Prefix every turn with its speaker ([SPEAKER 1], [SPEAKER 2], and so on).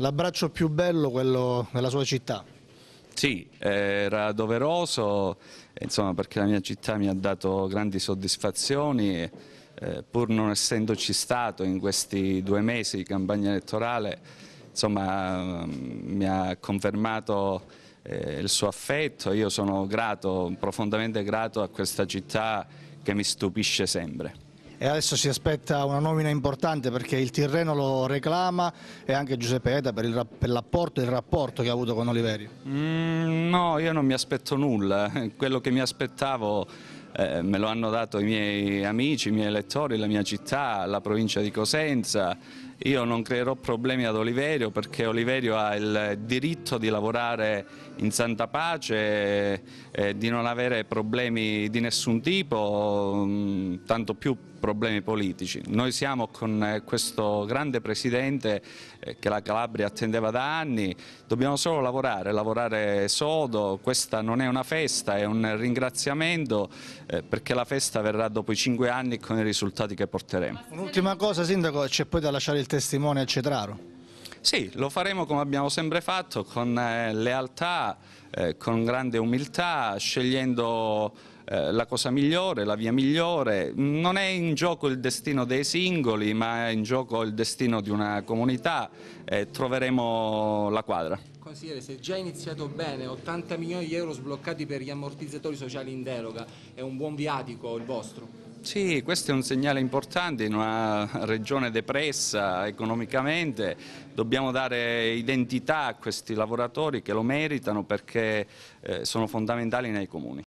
[SPEAKER 1] l'abbraccio più bello quello della sua città.
[SPEAKER 2] Sì, era doveroso, insomma, perché la mia città mi ha dato grandi soddisfazioni, eh, pur non essendoci stato in questi due mesi di campagna elettorale, insomma, mm, mi ha confermato eh, il suo affetto, io sono grato, profondamente grato a questa città che mi stupisce sempre
[SPEAKER 1] e adesso si aspetta una nomina importante perché il Tirreno lo reclama e anche Giuseppe Eda per l'apporto e il rapporto che ha avuto con Oliveri.
[SPEAKER 2] Mm, no, io non mi aspetto nulla, quello che mi aspettavo... Eh, me lo hanno dato i miei amici, i miei elettori, la mia città, la provincia di Cosenza, io non creerò problemi ad Oliverio perché Oliverio ha il diritto di lavorare in santa pace, eh, di non avere problemi di nessun tipo, mm, tanto più problemi politici. Noi siamo con eh, questo grande presidente eh, che la Calabria attendeva da anni, dobbiamo solo lavorare, lavorare sodo, questa non è una festa, è un ringraziamento eh, perché la festa verrà dopo i cinque anni con i risultati che porteremo.
[SPEAKER 1] Un'ultima cosa Sindaco, c'è poi da lasciare il testimone a Cetraro?
[SPEAKER 2] Sì, lo faremo come abbiamo sempre fatto, con eh, lealtà, eh, con grande umiltà, scegliendo eh, la cosa migliore, la via migliore. Non è in gioco il destino dei singoli, ma è in gioco il destino di una comunità e troveremo la quadra.
[SPEAKER 3] Consigliere, se già iniziato bene, 80 milioni di euro sbloccati per gli ammortizzatori sociali in deroga, è un buon viatico il vostro?
[SPEAKER 2] Sì, questo è un segnale importante in una regione depressa economicamente, dobbiamo dare identità a questi lavoratori che lo meritano perché eh, sono fondamentali nei comuni.